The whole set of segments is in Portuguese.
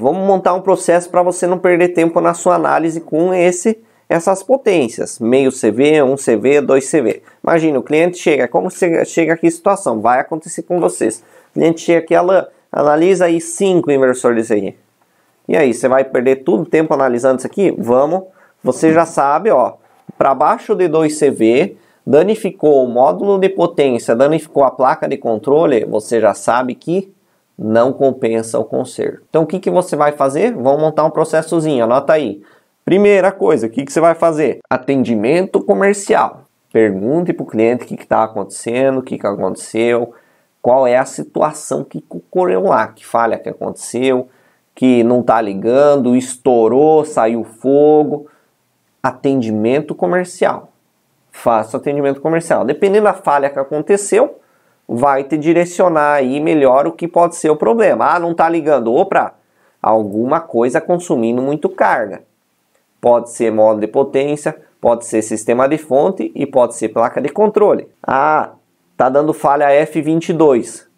Vamos montar um processo para você não perder tempo na sua análise com esse essas potências, meio CV, 1 um CV, 2 CV. Imagina, o cliente chega, como chega aqui a situação, vai acontecer com vocês. O cliente chega aqui, Alan, analisa aí 5 inversores aí. E aí, você vai perder todo o tempo analisando isso aqui? Vamos, você já sabe, ó, para baixo de 2 CV, danificou o módulo de potência, danificou a placa de controle, você já sabe que não compensa o conserto. Então o que, que você vai fazer? Vamos montar um processozinho, anota aí. Primeira coisa, o que, que você vai fazer? Atendimento comercial. Pergunte para o cliente o que está acontecendo, o que, que aconteceu, qual é a situação que ocorreu lá, que falha que aconteceu, que não está ligando, estourou, saiu fogo. Atendimento comercial. Faça atendimento comercial. Dependendo da falha que aconteceu, vai te direcionar aí melhor o que pode ser o problema. Ah, não está ligando. Opa, alguma coisa consumindo muito carga. Pode ser modo de potência, pode ser sistema de fonte e pode ser placa de controle. Ah, tá dando falha F22.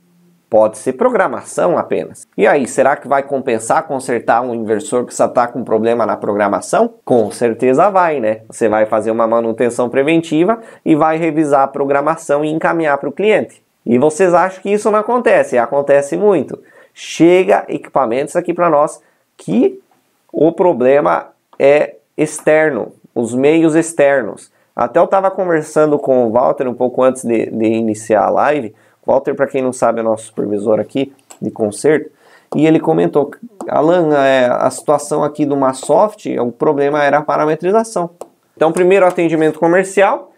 Pode ser programação apenas. E aí, será que vai compensar consertar um inversor que só está com problema na programação? Com certeza vai, né? Você vai fazer uma manutenção preventiva e vai revisar a programação e encaminhar para o cliente. E vocês acham que isso não acontece? Acontece muito. Chega equipamentos aqui para nós que o problema é externo, os meios externos. Até eu estava conversando com o Walter um pouco antes de, de iniciar a live. Walter, para quem não sabe, é nosso supervisor aqui de conserto. E ele comentou, Alan, é, a situação aqui do Massoft, o problema era a parametrização. Então, primeiro atendimento comercial,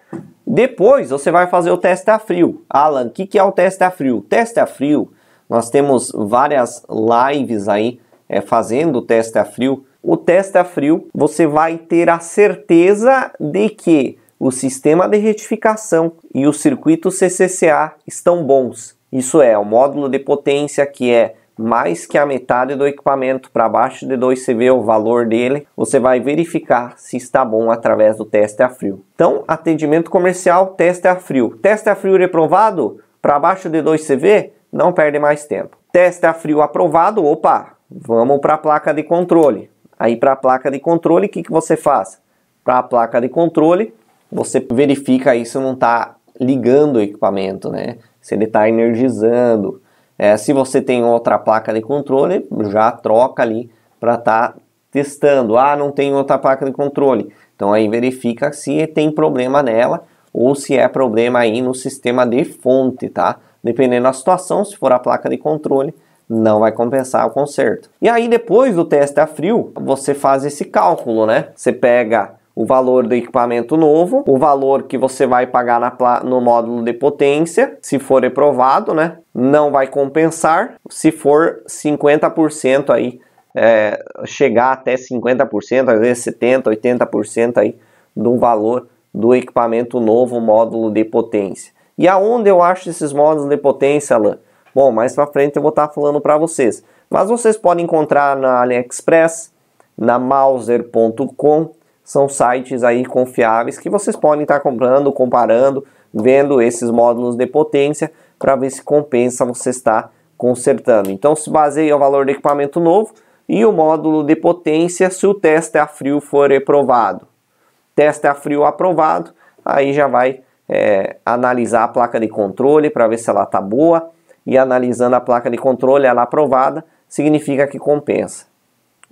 depois você vai fazer o teste a frio. Alan, o que, que é o teste a frio? Teste a frio, nós temos várias lives aí é, fazendo o teste a frio. O teste a frio, você vai ter a certeza de que o sistema de retificação e o circuito CCCA estão bons. Isso é, o módulo de potência que é mais que a metade do equipamento para baixo de 2 CV, o valor dele, você vai verificar se está bom através do teste a frio. Então, atendimento comercial, teste a frio. Teste a frio reprovado, para baixo de 2 CV, não perde mais tempo. Teste a frio aprovado, opa, vamos para a placa de controle. Aí para a placa de controle, o que, que você faz? Para a placa de controle, você verifica isso não está ligando o equipamento, né? Se ele está energizando, é, se você tem outra placa de controle, já troca ali para estar tá testando. Ah, não tem outra placa de controle. Então aí verifica se tem problema nela ou se é problema aí no sistema de fonte, tá? Dependendo da situação, se for a placa de controle, não vai compensar o conserto. E aí depois do teste a frio, você faz esse cálculo, né? Você pega o valor do equipamento novo, o valor que você vai pagar no módulo de potência, se for reprovado, né? Não vai compensar se for 50% aí, é, chegar até 50%, às vezes 70%, 80% aí do valor do equipamento novo, módulo de potência. E aonde eu acho esses módulos de potência, Alan? Bom, mais para frente eu vou estar tá falando para vocês. Mas vocês podem encontrar na AliExpress, na Mauser.com, são sites aí confiáveis que vocês podem estar comprando, comparando, vendo esses módulos de potência para ver se compensa você estar consertando. Então se baseia o valor do equipamento novo e o módulo de potência se o teste a frio for aprovado. Teste a frio aprovado, aí já vai é, analisar a placa de controle para ver se ela está boa e analisando a placa de controle ela aprovada, significa que compensa.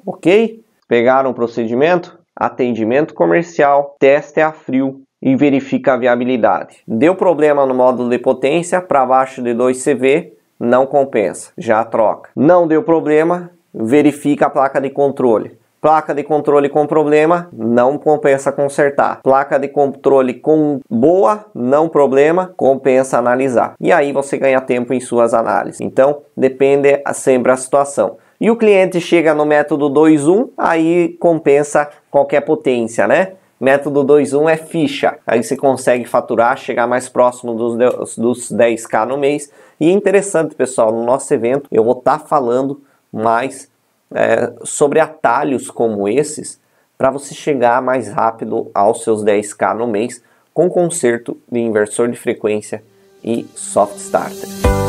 Ok? Pegaram o procedimento? atendimento comercial, teste a frio e verifica a viabilidade. Deu problema no módulo de potência para baixo de 2 CV, não compensa, já troca. Não deu problema, verifica a placa de controle. Placa de controle com problema, não compensa consertar. Placa de controle com boa, não problema, compensa analisar. E aí você ganha tempo em suas análises. Então, depende sempre a situação e o cliente chega no método 2.1, aí compensa qualquer potência, né? Método 2.1 é ficha, aí você consegue faturar, chegar mais próximo dos, dos 10k no mês. E é interessante, pessoal, no nosso evento eu vou estar tá falando mais é, sobre atalhos como esses para você chegar mais rápido aos seus 10k no mês com conserto de inversor de frequência e soft starter.